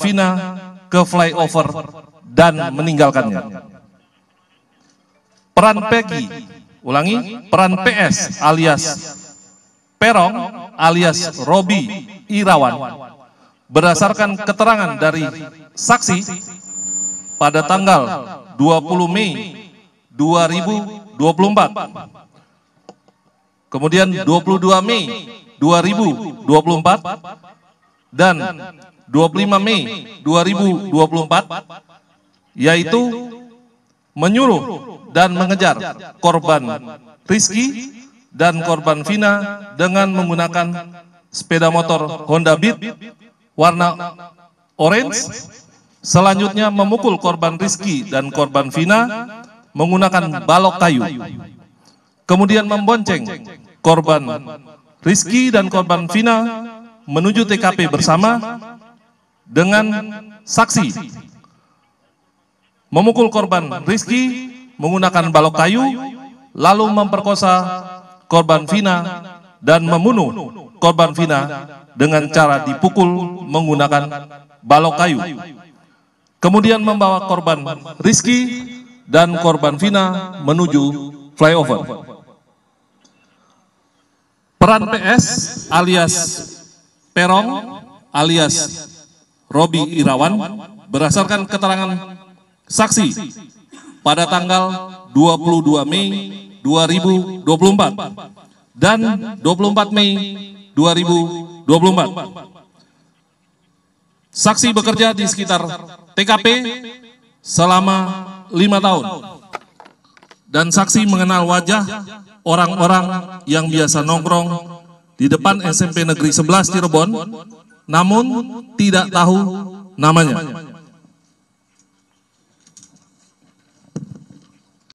Vina ke flyover dan meninggalkannya. Peran Peggy, ulangi, peran PS alias Perong alias Robi Irawan berdasarkan keterangan dari saksi pada tanggal 20 Mei 2024 kemudian 22 Mei 2024 dan 25 Mei 2024 yaitu menyuruh dan mengejar korban Rizky dan korban Vina dengan menggunakan sepeda motor Honda Beat warna orange selanjutnya memukul korban Rizky dan korban Vina menggunakan balok kayu kemudian membonceng korban Rizky dan korban Vina menuju TKP bersama dengan saksi memukul korban Rizky menggunakan balok kayu lalu memperkosa korban Vina dan membunuh korban Vina dengan cara dipukul menggunakan balok kayu kemudian membawa korban Rizky dan korban Vina menuju flyover. Peran PS alias Perong alias Robi Irawan berdasarkan keterangan saksi pada tanggal 22 Mei 2024 dan 24 Mei 2024. Saksi bekerja di sekitar TKP selama lima tahun dan saksi mengenal wajah orang-orang yang biasa nongkrong di depan SMP Negeri 11 Cirebon namun tidak tahu namanya.